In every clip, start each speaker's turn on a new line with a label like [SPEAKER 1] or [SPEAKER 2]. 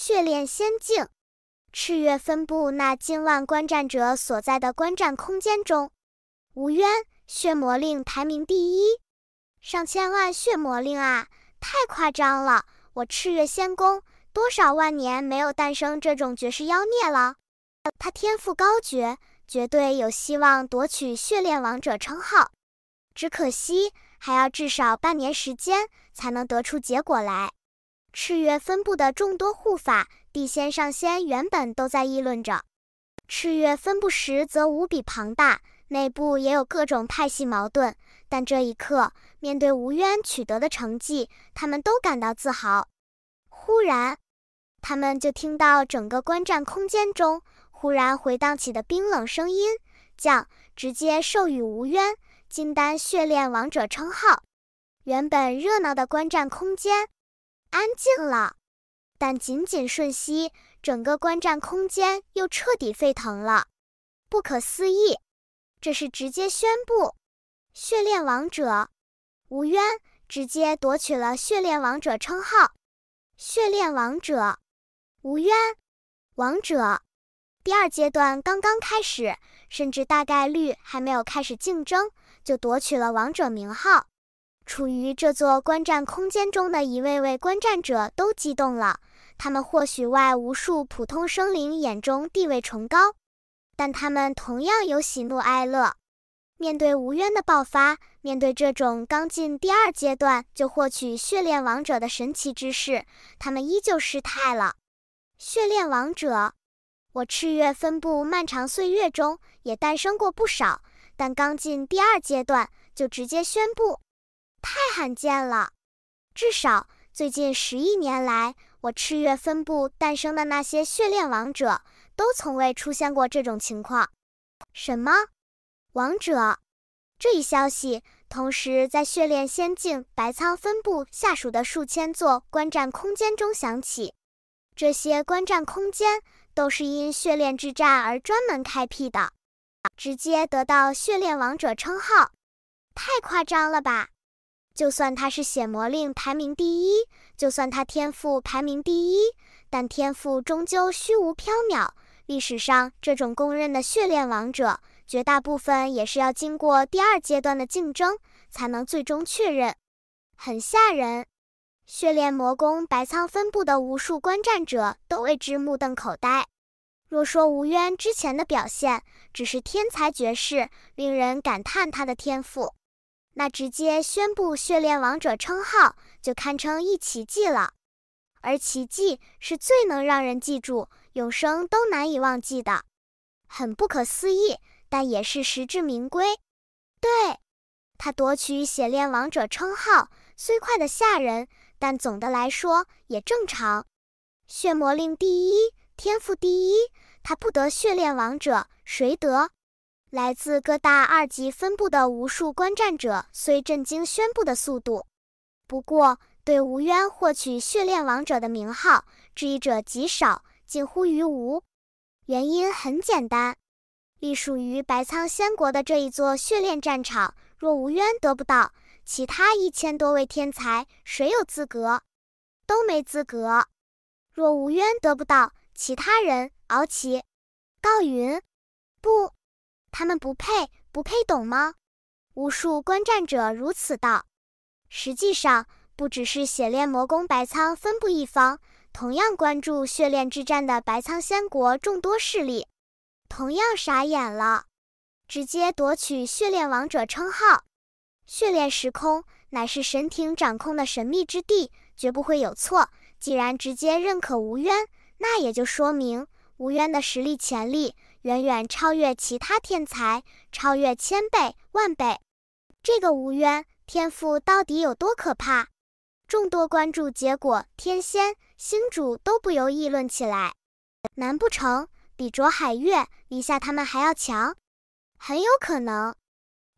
[SPEAKER 1] 血炼仙境，赤月分布那近万观战者所在的观战空间中，吴渊血魔令排名第一，上千万血魔令啊，太夸张了！我赤月仙宫多少万年没有诞生这种绝世妖孽了。他天赋高绝，绝对有希望夺取血炼王者称号。只可惜，还要至少半年时间才能得出结果来。赤月分部的众多护法、地仙、上仙原本都在议论着，赤月分部时则无比庞大，内部也有各种派系矛盾。但这一刻，面对吴渊取得的成绩，他们都感到自豪。忽然，他们就听到整个观战空间中忽然回荡起的冰冷声音：“将直接授予吴渊金丹血炼王者称号。”原本热闹的观战空间。安静了，但仅仅瞬息，整个观战空间又彻底沸腾了。不可思议，这是直接宣布，血炼王者吴渊直接夺取了血炼王者称号。血炼王者吴渊，王者第二阶段刚刚开始，甚至大概率还没有开始竞争就夺取了王者名号。处于这座观战空间中的一位位观战者都激动了。他们或许外无数普通生灵眼中地位崇高，但他们同样有喜怒哀乐。面对无渊的爆发，面对这种刚进第二阶段就获取血炼王者的神奇之事，他们依旧失态了。血炼王者，我赤月分布漫长岁月中也诞生过不少，但刚进第二阶段就直接宣布。罕见了，至少最近十亿年来，我赤月分部诞生的那些血炼王者都从未出现过这种情况。什么？王者？这一消息同时在血炼仙境白仓分部下属的数千座观战空间中响起。这些观战空间都是因血炼之战而专门开辟的。直接得到血炼王者称号，太夸张了吧？就算他是血魔令排名第一，就算他天赋排名第一，但天赋终究虚无缥缈。历史上这种公认的血炼王者，绝大部分也是要经过第二阶段的竞争才能最终确认。很吓人，血炼魔宫白仓分布的无数观战者都为之目瞪口呆。若说吴渊之前的表现只是天才绝世，令人感叹他的天赋。那直接宣布血炼王者称号，就堪称一奇迹了。而奇迹是最能让人记住、永生都难以忘记的。很不可思议，但也是实至名归。对，他夺取血炼王者称号虽快得吓人，但总的来说也正常。血魔令第一天赋第一，他不得血炼王者，谁得？来自各大二级分部的无数观战者虽震惊宣布的速度，不过对吴渊获取血炼王者的名号质疑者极少，近乎于无。原因很简单，隶属于白苍仙国的这一座血炼战场，若吴渊得不到，其他一千多位天才谁有资格？都没资格。若吴渊得不到，其他人，敖奇、高云，不。他们不配，不配，懂吗？无数观战者如此道。实际上，不只是血炼魔宫白苍分布一方，同样关注血炼之战的白苍仙国众多势力，同样傻眼了。直接夺取血炼王者称号，血炼时空乃是神庭掌控的神秘之地，绝不会有错。既然直接认可无渊，那也就说明无渊的实力潜力。远远超越其他天才，超越千倍万倍。这个无渊天赋到底有多可怕？众多关注结果天仙、星主都不由议论起来。难不成比卓海月、李夏他们还要强？很有可能。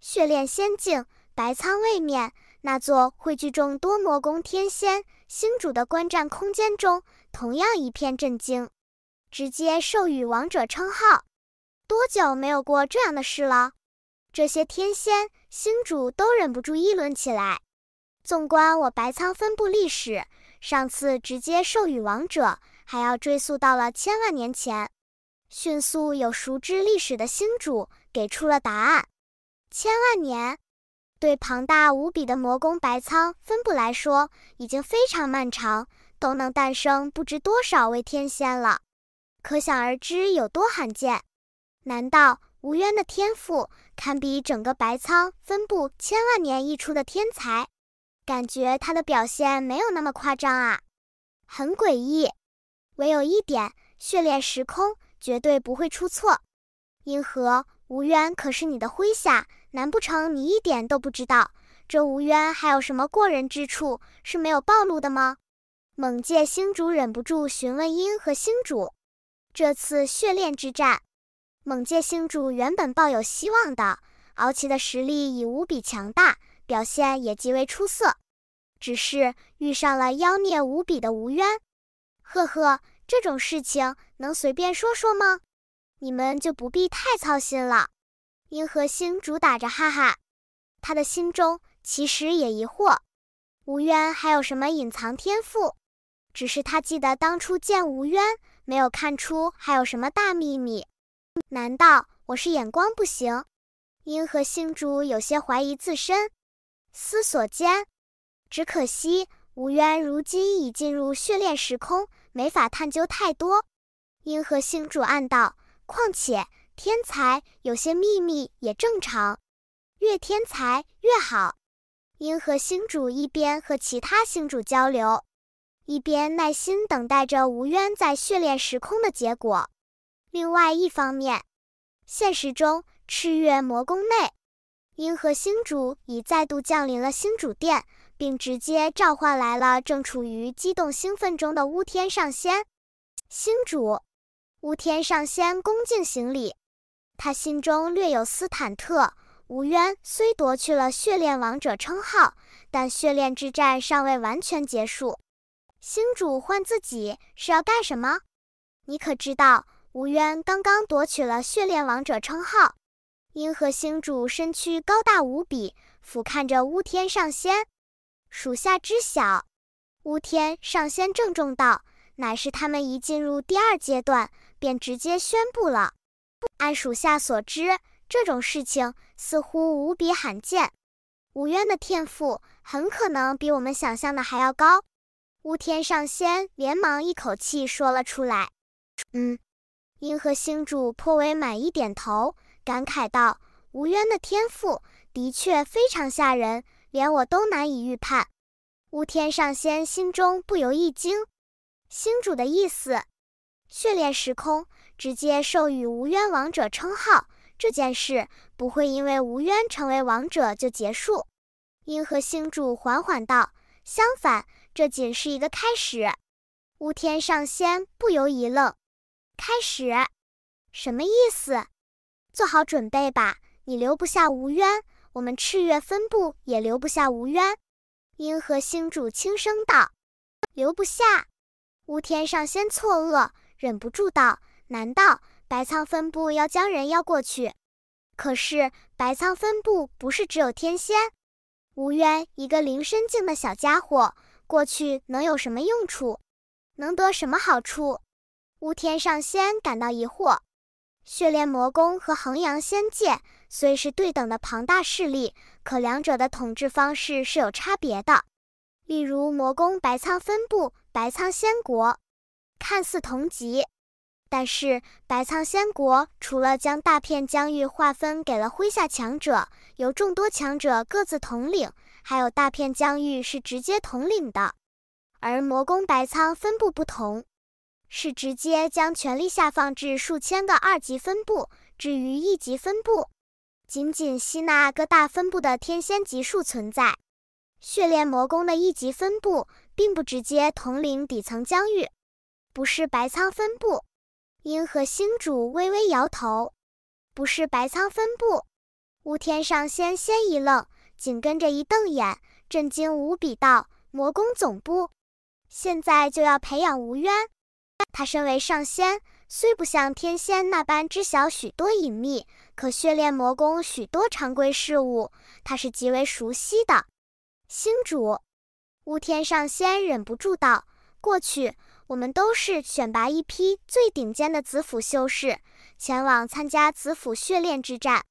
[SPEAKER 1] 血炼仙境、白苍位面那座汇聚众多魔宫、天仙、星主的观战空间中，同样一片震惊，直接授予王者称号。多久没有过这样的事了？这些天仙星主都忍不住议论起来。纵观我白仓分布历史，上次直接授予王者，还要追溯到了千万年前。迅速有熟知历史的星主给出了答案：千万年。对庞大无比的魔宫白仓分布来说，已经非常漫长，都能诞生不知多少位天仙了，可想而知有多罕见。难道吴渊的天赋堪比整个白仓分布千万年一出的天才？感觉他的表现没有那么夸张啊，很诡异。唯有一点，血炼时空绝对不会出错。银河，吴渊可是你的麾下，难不成你一点都不知道这吴渊还有什么过人之处是没有暴露的吗？猛界星主忍不住询问樱和星主：“这次血炼之战。”猛界星主原本抱有希望的，敖奇的实力已无比强大，表现也极为出色。只是遇上了妖孽无比的吴渊，呵呵，这种事情能随便说说吗？你们就不必太操心了。银河星主打着哈哈，他的心中其实也疑惑，吴渊还有什么隐藏天赋？只是他记得当初见吴渊，没有看出还有什么大秘密。难道我是眼光不行？银河星主有些怀疑自身，思索间，只可惜吴渊如今已进入血炼时空，没法探究太多。银河星主暗道，况且天才有些秘密也正常，越天才越好。银河星主一边和其他星主交流，一边耐心等待着吴渊在血炼时空的结果。另外一方面，现实中赤月魔宫内，银河星主已再度降临了星主殿，并直接召唤来了正处于激动兴奋中的乌天上仙。星主，乌天上仙恭敬行礼，他心中略有思忐忑。吴渊虽夺去了血炼王者称号，但血炼之战尚未完全结束。星主唤自己是要干什么？你可知道？吴渊刚刚夺取了血炼王者称号，银河星主身躯高大无比，俯瞰着乌天上仙。属下知晓，乌天上仙郑重道：“乃是他们一进入第二阶段，便直接宣布了。按属下所知，这种事情似乎无比罕见。吴渊的天赋很可能比我们想象的还要高。”乌天上仙连忙一口气说了出来：“嗯。”银河星主颇为满意，点头感慨道：“吴渊的天赋的确非常吓人，连我都难以预判。”乌天上仙心中不由一惊。星主的意思，血炼时空直接授予无渊王者称号，这件事不会因为无渊成为王者就结束。银河星主缓缓道：“相反，这仅是一个开始。”乌天上仙不由一愣。开始，什么意思？做好准备吧。你留不下无渊，我们赤月分部也留不下无渊。银河星主轻声道：“留不下。”乌天上仙错愕，忍不住道：“难道白苍分部要将人妖过去？可是白苍分部不是只有天仙？无渊一个灵身境的小家伙，过去能有什么用处？能得什么好处？”乌天上仙感到疑惑：血炼魔宫和衡阳仙界虽是对等的庞大势力，可两者的统治方式是有差别的。例如，魔宫白苍分部白苍仙国看似同级，但是白苍仙国除了将大片疆域划分给了麾下强者，由众多强者各自统领，还有大片疆域是直接统领的；而魔宫白苍分部不同。是直接将权力下放至数千个二级分布，至于一级分布，仅仅吸纳各大分布的天仙级数存在。血炼魔宫的一级分布并不直接统领底层疆域，不是白仓分布。银和星主微微摇头，不是白仓分布。乌天上仙先一愣，紧跟着一瞪眼，震惊无比道：“魔宫总部，现在就要培养无渊？”他身为上仙，虽不像天仙那般知晓许多隐秘，可血炼魔功许多常规事物，他是极为熟悉的。星主，乌天上仙忍不住道：“过去我们都是选拔一批最顶尖的紫府修士，前往参加紫府血炼之战。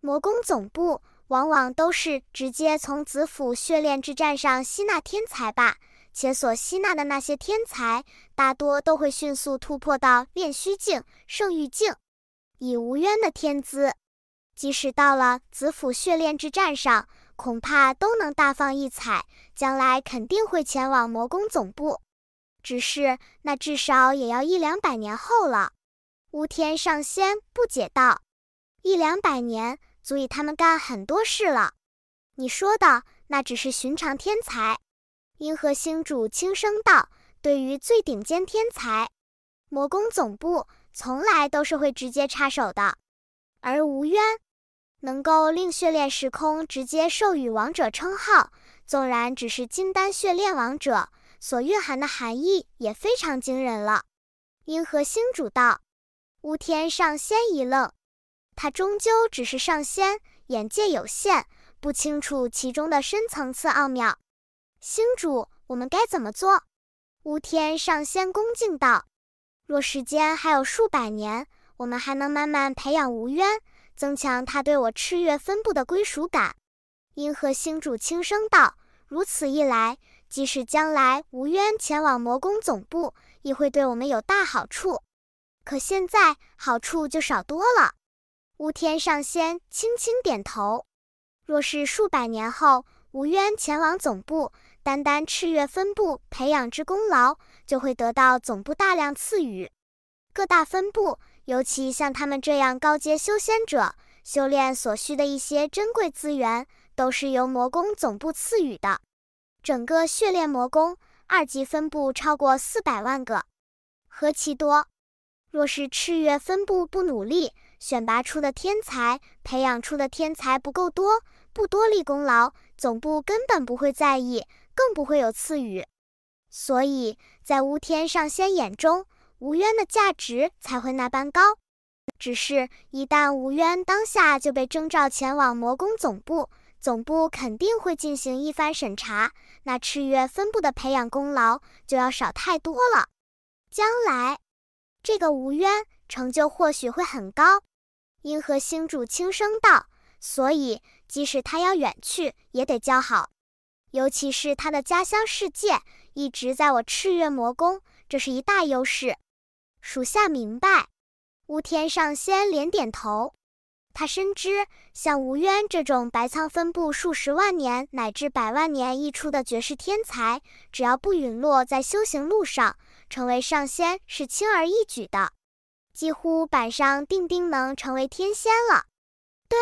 [SPEAKER 1] 魔宫总部往往都是直接从紫府血炼之战上吸纳天才吧。”且所吸纳的那些天才，大多都会迅速突破到炼虚境、圣域境。以无渊的天资，即使到了紫府血炼之战上，恐怕都能大放异彩。将来肯定会前往魔宫总部，只是那至少也要一两百年后了。乌天上仙不解道：“一两百年，足以他们干很多事了。你说的那只是寻常天才。”银河星主轻声道：“对于最顶尖天才，魔宫总部从来都是会直接插手的。而无渊能够令血炼时空直接授予王者称号，纵然只是金丹血炼王者，所蕴含的含义也非常惊人了。”银河星主道。乌天上仙一愣，他终究只是上仙，眼界有限，不清楚其中的深层次奥妙。星主，我们该怎么做？乌天上仙恭敬道：“若时间还有数百年，我们还能慢慢培养无渊，增强他对我赤月分布的归属感。”银河星主轻声道：“如此一来，即使将来无渊前往魔宫总部，也会对我们有大好处。可现在，好处就少多了。”乌天上仙轻轻点头：“若是数百年后，无渊前往总部。”单单赤月分部培养之功劳，就会得到总部大量赐予。各大分部，尤其像他们这样高阶修仙者，修炼所需的一些珍贵资源，都是由魔宫总部赐予的。整个血炼魔宫，二级分部超过四百万个，何其多！若是赤月分部不努力，选拔出的天才，培养出的天才不够多，不多立功劳，总部根本不会在意。更不会有赐予，所以在乌天上仙眼中，吴渊的价值才会那般高。只是，一旦吴渊当下就被征召前往魔宫总部，总部肯定会进行一番审查，那赤月分部的培养功劳就要少太多了。将来，这个吴渊成就或许会很高。银河星主轻声道：“所以，即使他要远去，也得叫好。”尤其是他的家乡世界一直在我赤月魔宫，这是一大优势。属下明白。乌天上仙连点头，他深知，像吴渊这种白苍分布数十万年乃至百万年一出的绝世天才，只要不陨落在修行路上，成为上仙是轻而易举的，几乎板上钉钉能成为天仙了。对，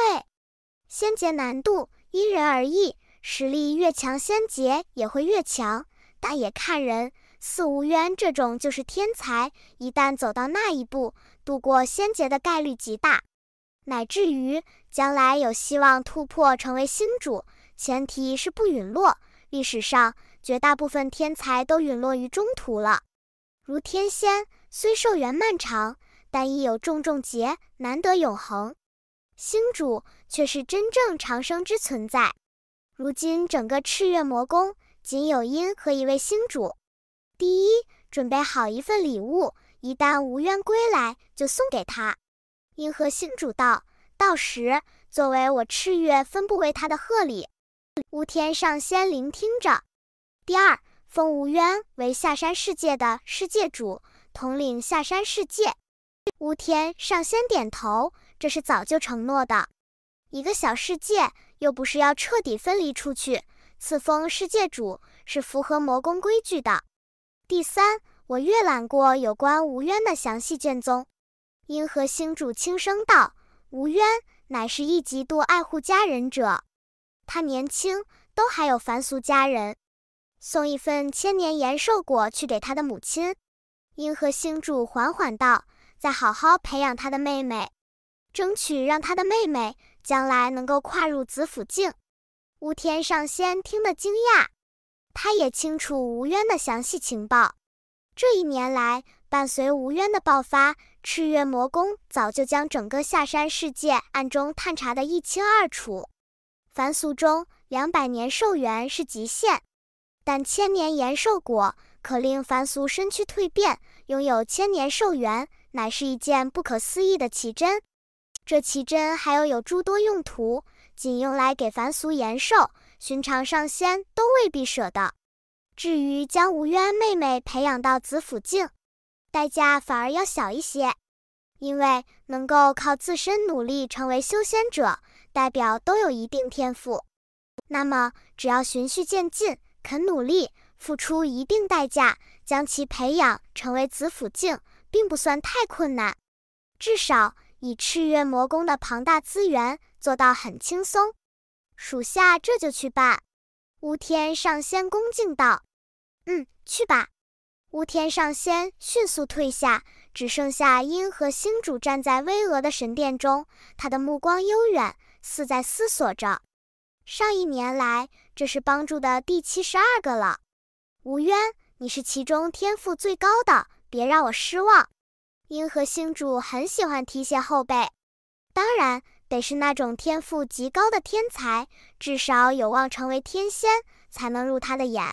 [SPEAKER 1] 仙劫难度因人而异。实力越强，仙劫也会越强，但也看人。似无渊这种就是天才，一旦走到那一步，度过仙劫的概率极大，乃至于将来有希望突破成为星主。前提是不陨落。历史上绝大部分天才都陨落于中途了。如天仙虽寿元漫长，但亦有重重劫，难得永恒。星主却是真正长生之存在。如今整个赤月魔宫仅有因和一位星主。第一，准备好一份礼物，一旦无渊归来，就送给他。因和星主道：“到时作为我赤月分不为他的贺礼。”乌天上仙聆听着。第二，封无渊为下山世界的世界主，统领下山世界。乌天上仙点头，这是早就承诺的。一个小世界。又不是要彻底分离出去，赐封世界主是符合魔宫规矩的。第三，我阅览过有关吴渊的详细卷宗。银河星主轻声道：“吴渊乃是一极度爱护家人者，他年轻都还有凡俗家人，送一份千年延寿果去给他的母亲。”银河星主缓缓道：“再好好培养他的妹妹，争取让他的妹妹。”将来能够跨入紫府境，乌天上仙听得惊讶。他也清楚吴渊的详细情报。这一年来，伴随吴渊的爆发，赤月魔宫早就将整个下山世界暗中探查得一清二楚。凡俗中，两百年寿元是极限，但千年延寿果可令凡俗身躯蜕变，拥有千年寿元，乃是一件不可思议的奇珍。这奇珍还有有诸多用途，仅用来给凡俗延寿，寻常上仙都未必舍得。至于将吴渊妹妹培养到紫府境，代价反而要小一些，因为能够靠自身努力成为修仙者，代表都有一定天赋。那么，只要循序渐进，肯努力，付出一定代价，将其培养成为紫府境，并不算太困难，至少。以赤月魔宫的庞大资源，做到很轻松。属下这就去办。”乌天上仙恭敬道，“嗯，去吧。”乌天上仙迅速退下，只剩下阴和星主站在巍峨的神殿中。他的目光悠远，似在思索着。上一年来，这是帮助的第七十二个了。吴渊，你是其中天赋最高的，别让我失望。银河星主很喜欢提携后辈，当然得是那种天赋极高的天才，至少有望成为天仙，才能入他的眼。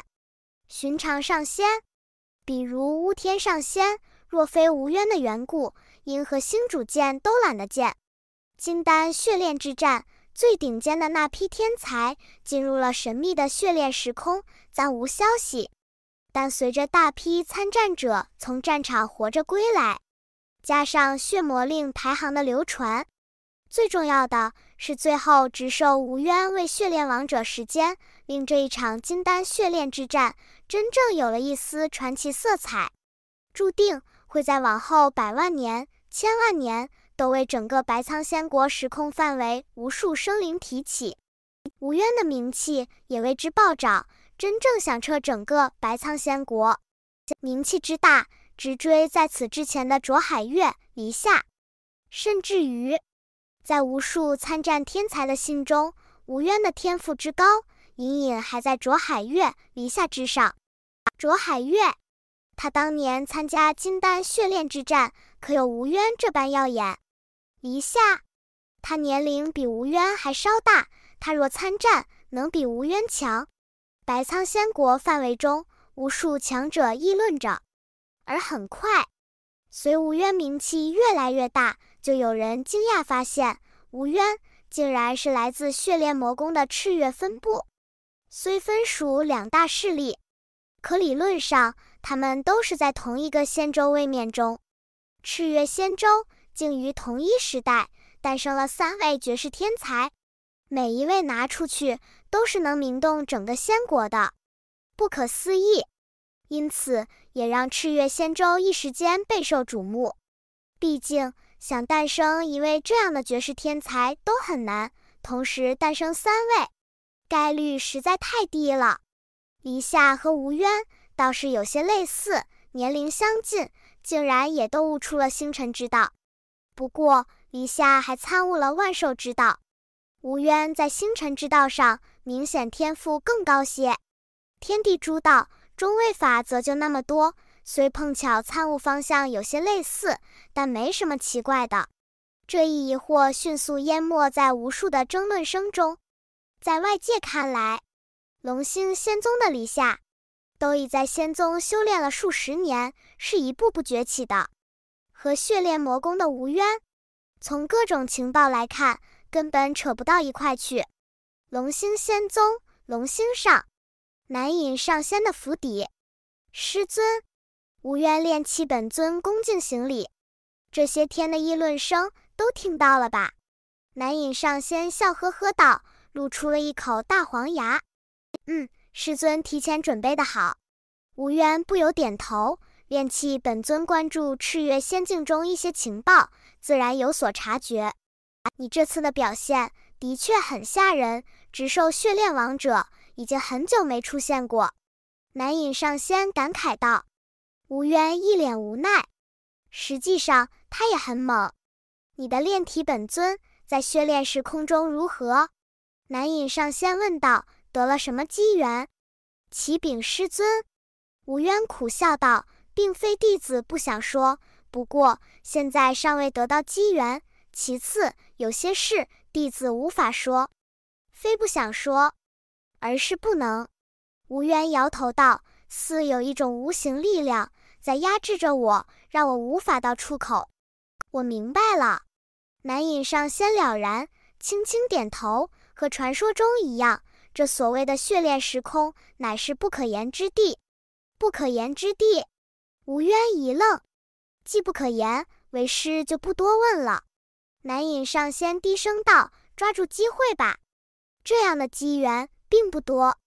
[SPEAKER 1] 寻常上仙，比如乌天上仙，若非无冤的缘故，银河星主见都懒得见。金丹血炼之战，最顶尖的那批天才进入了神秘的血炼时空，暂无消息。但随着大批参战者从战场活着归来，加上血魔令排行的流传，最重要的是最后直授吴渊为血炼王者，时间令这一场金丹血炼之战真正有了一丝传奇色彩，注定会在往后百万年、千万年都为整个白苍仙国时空范围无数生灵提起。吴渊的名气也为之暴涨，真正响彻整个白苍仙国，名气之大。直追在此之前的卓海月、黎夏，甚至于，在无数参战天才的心中，吴渊的天赋之高，隐隐还在卓海月、黎夏之上。卓海月，他当年参加金丹训练之战，可有吴渊这般耀眼？黎夏，他年龄比吴渊还稍大，他若参战，能比吴渊强？白苍仙国范围中，无数强者议论着。而很快，随吴渊名气越来越大，就有人惊讶发现，吴渊竟然是来自血炼魔宫的赤月分部。虽分属两大势力，可理论上他们都是在同一个仙州位面中。赤月仙州竟于同一时代诞生了三位绝世天才，每一位拿出去都是能名动整个仙国的，不可思议！因此，也让赤月仙舟一时间备受瞩目。毕竟，想诞生一位这样的绝世天才都很难，同时诞生三位，概率实在太低了。黎夏和吴渊倒是有些类似，年龄相近，竟然也都悟出了星辰之道。不过，黎夏还参悟了万寿之道，吴渊在星辰之道上明显天赋更高些。天地诸道。中位法则就那么多，虽碰巧参悟方向有些类似，但没什么奇怪的。这一疑惑迅速淹没在无数的争论声中。在外界看来，龙兴仙宗的李下，都已在仙宗修炼了数十年，是一步步崛起的，和血炼魔宫的吴渊，从各种情报来看，根本扯不到一块去。龙兴仙宗，龙兴上。南隐上仙的府邸，师尊，无渊练气本尊恭敬行礼。这些天的议论声都听到了吧？南隐上仙笑呵呵道，露出了一口大黄牙。嗯，师尊提前准备的好。无渊不由点头。炼气本尊关注赤月仙境中一些情报，自然有所察觉。你这次的表现的确很吓人，直授血炼王者。已经很久没出现过，南隐上仙感慨道。吴渊一脸无奈。实际上他也很猛。你的炼体本尊在血炼时空中如何？南隐上仙问道。得了什么机缘？启禀师尊，吴渊苦笑道，并非弟子不想说，不过现在尚未得到机缘。其次，有些事弟子无法说，非不想说。而是不能，吴渊摇头道：“似有一种无形力量在压制着我，让我无法到出口。”我明白了，南隐上仙了然，轻轻点头。和传说中一样，这所谓的血炼时空，乃是不可言之地。不可言之地，吴渊一愣，既不可言，为师就不多问了。南隐上仙低声道：“抓住机会吧，这样的机缘。”并不多。